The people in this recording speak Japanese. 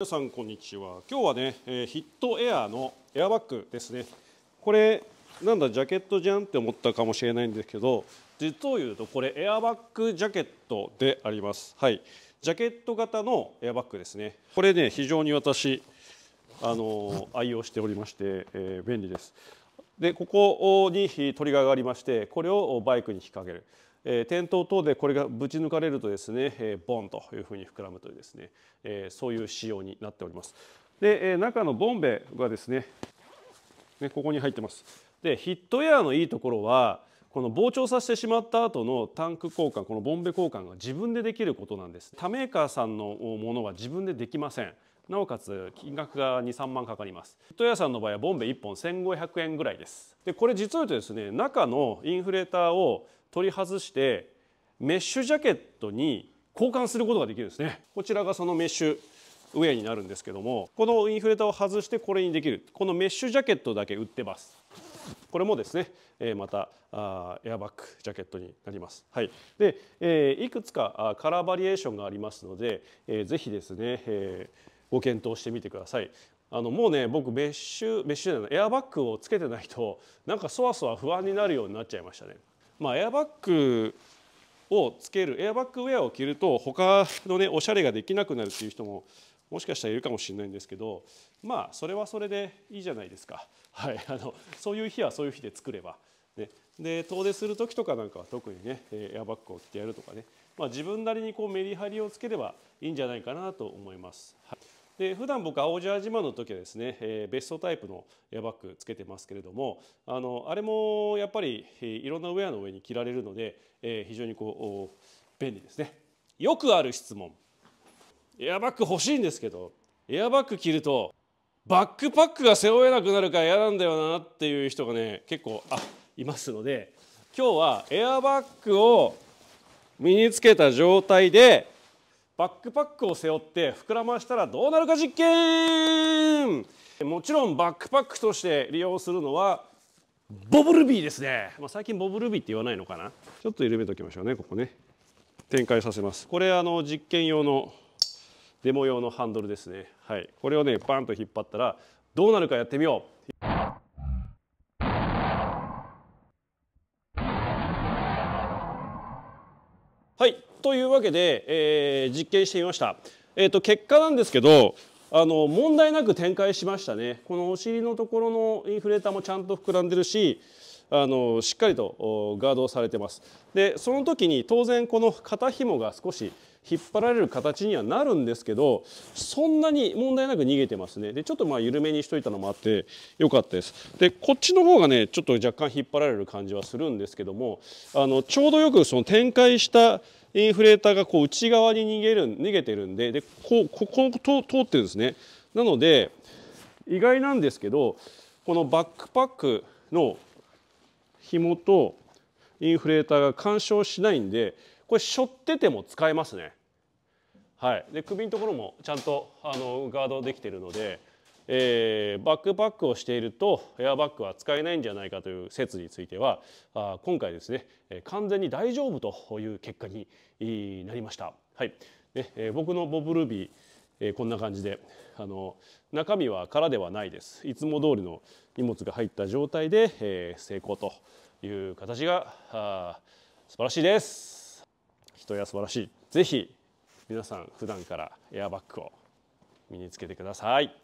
皆さんこんにちは今日はね、えー、ヒットエアーのエアバッグですねこれなんだジャケットじゃんって思ったかもしれないんですけど実を言うとこれエアバッグジャケットでありますはいジャケット型のエアバッグですねこれね非常に私あのー、愛用しておりまして、えー、便利ですでここにトリガーがありましてこれをバイクに引っ掛ける、えー、転倒等でこれがぶち抜かれるとですね、えー、ボンというふうに膨らむというですね、えー、そういう仕様になっておりますで、えー、中のボンベがですねねここに入ってますでヒットエアーのいいところはこの膨張させてしまった後のタンク交換このボンベ交換が自分でできることなんです他メーカーさんのものは自分でできませんなおかつ金額が23万かかりますフッ屋さんの場合はボンベ1本1500円ぐらいですでこれ実を言うとですね中のインフレーターを取り外してメッシュジャケットに交換することができるんですねこちらがそのメッシュウェアになるんですけどもこのインフレーターを外してこれにできるこのメッシュジャケットだけ売ってますこれもですね、えまたあエアバッグジャケットになります。はい、で、えいくつかカラーバリエーションがありますので、えー、ぜひですね、えーご検討してみてください。あのもうね僕メッシュメッシュじゃないエアバッグをつけてないとなんかそわそわ不安になるようになっちゃいましたね。まあ、エアバッグをつけるエアバッグウェアを着ると他のねおしゃれができなくなるっていう人ももしかしたらいるかもしれないんですけどまあそれはそれでいいじゃないですか、はい、あのそういう日はそういう日で作れば、ね、で遠出する時とかなんかは特にねエアバッグを着てやるとかね、まあ、自分なりにこうメリハリをつければいいんじゃないかなと思います。はいで普段僕青ジャージマンの時はですね、えー、ベストタイプのエアバッグつけてますけれどもあのあれもやっぱりいろんなウェアの上に着られるので、えー、非常にこう便利ですね。よくある質問エアバッグ欲しいんですけどエアバッグ着るとバックパックが背負えなくなるから嫌なんだよなっていう人がね結構あいますので今日はエアバッグを身につけた状態でバックパックを背負って膨らましたらどうなるか実験もちろんバックパックとして利用するのはボブルビーですね、まあ、最近ボブルビーって言わないのかなちょっと緩めておきましょうねここね展開させますこれあの実験用のデモ用のハンドルですねはいこれをねバンと引っ張ったらどうなるかやってみようはいというわけで、えー、実験してみました。えーと、と結果なんですけどあの問題なく展開しましたねこのお尻のところのインフレーターもちゃんと膨らんでるしあのしっかりとガードされてますでその時に当然この肩紐が少し引っ張られる形にはなるんですけどそんなに問題なく逃げてますねでちょっとまあ緩めにしといたのもあって良かったですでこっちの方がねちょっと若干引っ張られる感じはするんですけどもあのちょうどよくその展開したインフレーターがこう内側に逃げる逃げてるんででこうここ通ってるんですねなので意外なんですけどこのバックパックの紐とインフレーターが干渉しないんでこれ背負ってても使えますね。はい、で首のところもちゃんとあのガードできてるので、えー、バックパックをしているとエアバッグは使えないんじゃないかという説についてはあ今回ですね完全に大丈夫という結果になりました。はいねえー、僕のボブルビーえー、こんな感じであの中身は空ではないですいつも通りの荷物が入った状態で、えー、成功という形が素晴らしいです人や素晴らしい是非皆さん普段からエアバッグを身につけてください。